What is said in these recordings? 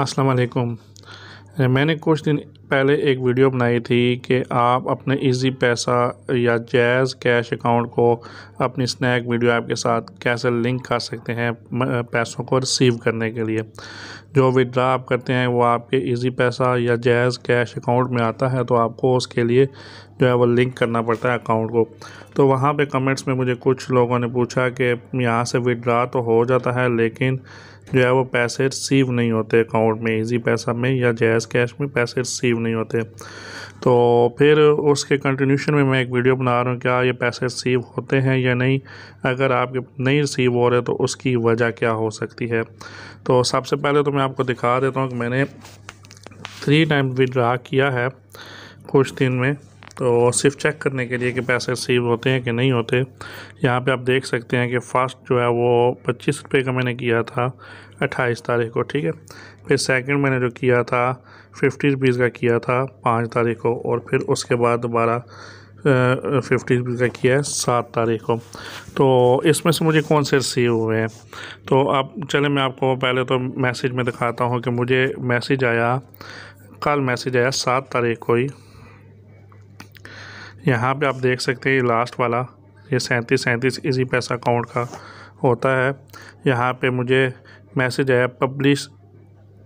अस्सलाम वालेकुम मैंने कुछ दिन पहले एक वीडियो बनाई थी कि आप अपने इजी पैसा या जैज़ कैश अकाउंट को अपनी स्नैक वीडियो ऐप के साथ कैसे लिंक कर सकते हैं पैसों को रिसीव करने के लिए जो विड्रा आप करते हैं वो आपके इजी पैसा या जैज़ कैश अकाउंट में आता है तो आपको उसके लिए जो है वो लिंक करना पड़ता है अकाउंट को तो वहाँ पर कमेंट्स में मुझे कुछ लोगों ने पूछा कि यहाँ से विड्रा तो हो जाता है लेकिन जो है वो पैसे रिसीव नहीं होते अकाउंट में इजी पैसा में या जैज़ कैश में पैसे रिसीव नहीं होते तो फिर उसके कंटिन्यूशन में मैं एक वीडियो बना रहा हूँ क्या ये पैसे रिसीव होते हैं या नहीं अगर आपके नहीं रिसीव हो रहे तो उसकी वजह क्या हो सकती है तो सबसे पहले तो मैं आपको दिखा देता हूँ कि मैंने थ्री टाइम विड्रा किया है कुछ दिन में तो सिर्फ चेक करने के लिए कि पैसे रिसीव होते हैं कि नहीं होते यहाँ पे आप देख सकते हैं कि फ़र्स्ट जो है वो पच्चीस रुपये का मैंने किया था अट्ठाईस तारीख को ठीक है फिर सेकंड मैंने जो किया था फिफ्टी रुपीज़ का किया था पाँच तारीख को और फिर उसके बाद दोबारा फिफ्टी रुपीज़ का किया है सात तारीख को तो इसमें से मुझे कौन से रिसीव हुए हैं तो आप चले मैं आपको पहले तो मैसेज में दिखाता हूँ कि मुझे मैसेज आया कल मैसेज आया सात तारीख को ही यहाँ पे आप देख सकते हैं ये लास्ट वाला ये सैंतीस सैंतीस इसी पैसा अकाउंट का होता है यहाँ पे मुझे मैसेज आया पब्लिश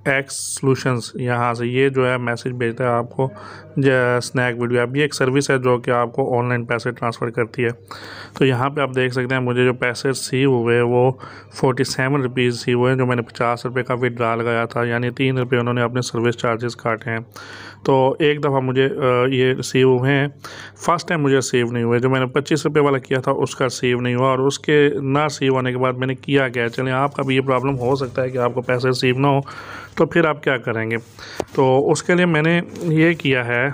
एक्स सॉल्यूशंस यहाँ से ये जो है मैसेज भेजता है आपको स्नैक वीडियो अब ये एक सर्विस है जो कि आपको ऑनलाइन पैसे ट्रांसफ़र करती है तो यहाँ पे आप देख सकते हैं मुझे जो पैसे रिसीव हुए वो फोर्टी सेवन रुपीज़ रिसीव हुए जो मैंने पचास रुपये का विड्रा लगाया था यानी तीन रुपये उन्होंने अपने सर्विस चार्जेस काटे हैं तो एक दफ़ा मुझे ये रिसीव हुए हैं फर्स्ट टाइम मुझे रिसीव नहीं हुए जो मैंने पच्चीस रुपये वाला किया था उसका रिसीव नहीं हुआ और उसके ना रिसीव होने के बाद मैंने किया क्या चलें आपका भी ये प्रॉब्लम हो सकता है कि आपको पैसे रिसीव ना हो तो फिर आप क्या करेंगे तो उसके लिए मैंने ये किया है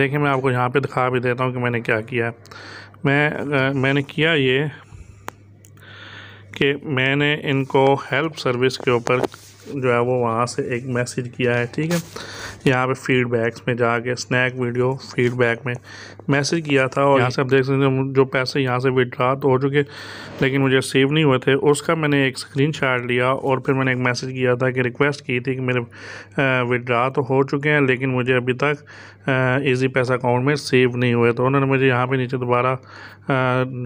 देखिए मैं आपको यहाँ पे दिखा भी देता हूँ कि मैंने क्या किया मैं मैंने किया ये कि मैंने इनको हेल्प सर्विस के ऊपर जो है वो वहाँ से एक मैसेज किया है ठीक है यहाँ पे फीडबैक्स में जाके स्नैक वीडियो फीडबैक में मैसेज किया था और यहाँ से आप देख सकते हैं जो पैसे यहाँ से विड्रा तो हो चुके लेकिन मुझे सेव नहीं हुए थे उसका मैंने एक स्क्रीन लिया और फिर मैंने एक मैसेज किया था कि रिक्वेस्ट की थी कि मेरे विड्रा तो हो चुके हैं लेकिन मुझे अभी तक ईजी पैसा अकाउंट में सेव नहीं हुए तो उन्होंने मुझे यहाँ पर नीचे दोबारा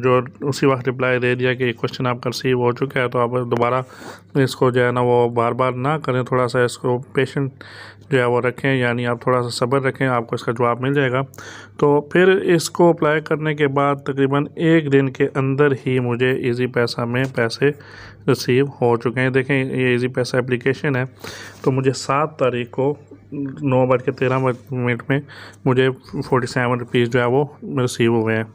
जो उसी वक्त रिप्लाई दे दिया कि क्वेश्चन आपका रिसीव हो चुका है तो आप दोबारा इसको जो है ना वो बार बार इंतज़ार ना करें थोड़ा सा इसको पेशेंट जो है वो रखें यानी आप थोड़ा सा सब्र रखें आपको इसका जवाब मिल जाएगा तो फिर इसको अप्लाई करने के बाद तकरीबन एक दिन के अंदर ही मुझे इजी पैसा में पैसे रिसीव हो चुके हैं देखें ये इजी पैसा एप्लीकेशन है तो मुझे सात तारीख को नौ बज के तेरह मिनट में मुझे फोर्टी सेवन रुपीज़ जो है वो रिसीव हुए हैं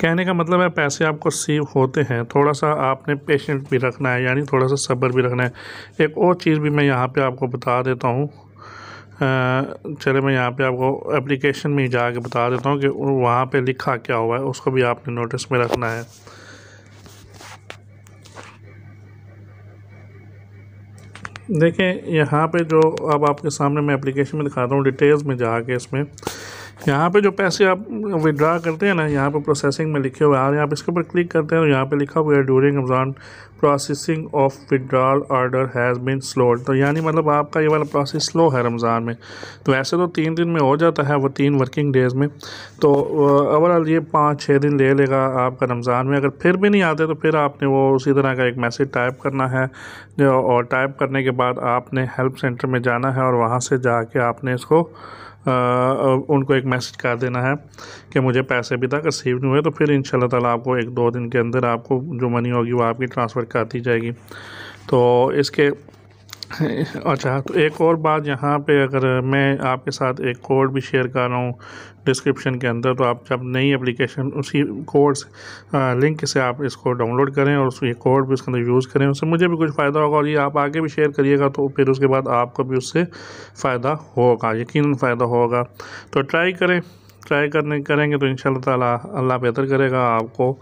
कहने का मतलब है पैसे आपको सेव होते हैं थोड़ा सा आपने पेशेंट भी रखना है यानी थोड़ा सा सब्र भी रखना है एक और चीज़ भी मैं यहाँ पे आपको बता देता हूँ चले मैं यहाँ पे आपको एप्लीकेशन में ही जा के बता देता हूँ कि वहाँ पे लिखा क्या हुआ है उसको भी आपने नोटिस में रखना है देखें यहाँ पे जो अब आपके सामने मैं एप्लीकेशन में दिखाता हूँ डिटेल्स में जाके इसमें यहाँ पे जो पैसे आप विड्रा करते हैं ना यहाँ पे प्रोसेसिंग में लिखे हुए हैं यहाँ इसके ऊपर क्लिक करते हैं तो यहाँ पे लिखा हुआ है during Ramzan processing of withdrawal order has been slowed तो यानी मतलब आपका ये वाला प्रोसेस स्लो है रमज़ान में तो ऐसे तो तीन दिन में हो जाता है वो तीन वर्किंग डेज़ में तो ओवरऑल ये पाँच छः दिन ले लेगा आपका रमज़ान में अगर फिर भी नहीं आते तो फिर आपने वो उसी तरह का एक मैसेज टाइप करना है और टाइप करने के बाद आपने हेल्प सेंटर में जाना है और वहाँ से जाके आपने इसको उनको एक मैसेज कर देना है कि मुझे पैसे अभी तक रिसीव नहीं हुए तो फिर इन ताला आपको एक दो दिन के अंदर आपको जो मनी होगी वो आपकी ट्रांसफ़र कर दी जाएगी तो इसके अच्छा तो एक और बात यहाँ पे अगर मैं आपके साथ एक कोड भी शेयर कर रहा हूँ डिस्क्रिप्शन के अंदर तो आप जब नई एप्लीकेशन उसी कोड लिंक से आप इसको डाउनलोड करें और उसके कोड भी उसके अंदर यूज़ करें उससे मुझे भी कुछ फ़ायदा होगा और ये आप आगे भी शेयर करिएगा तो फिर उसके बाद आपको भी उससे फ़ायदा होगा यकीन फ़ायदा होगा तो ट्राई करें ट्राई करने करेंगे तो इन ताला अल्लाह बेहतर करेगा आपको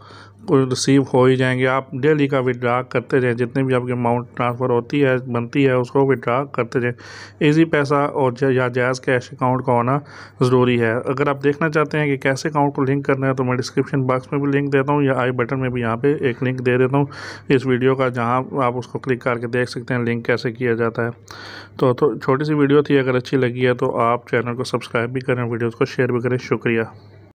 रिसीव हो ही जाएंगे आप डेली का विदड्रा करते रहें जितने भी आपकी अमाउंट ट्रांसफ़र होती है बनती है उसको विड्रा करते रहें इजी पैसा और जा, या जायज़ कैश अकाउंट का होना ज़रूरी है अगर आप देखना चाहते हैं कि कैसे अकाउंट को लिंक करना है तो मैं डिस्क्रिप्शन बॉक्स में भी लिंक देता हूँ या आई बटन में भी यहाँ पर एक लिंक दे देता हूँ इस वीडियो का जहाँ आप उसको क्लिक करके देख सकते हैं लिंक कैसे किया जाता है तो, तो छोटी सी वीडियो थी अगर अच्छी लगी है तो आप चैनल को सब्सक्राइब भी करें वीडियोज़ को शेयर भी करें शुक्रिया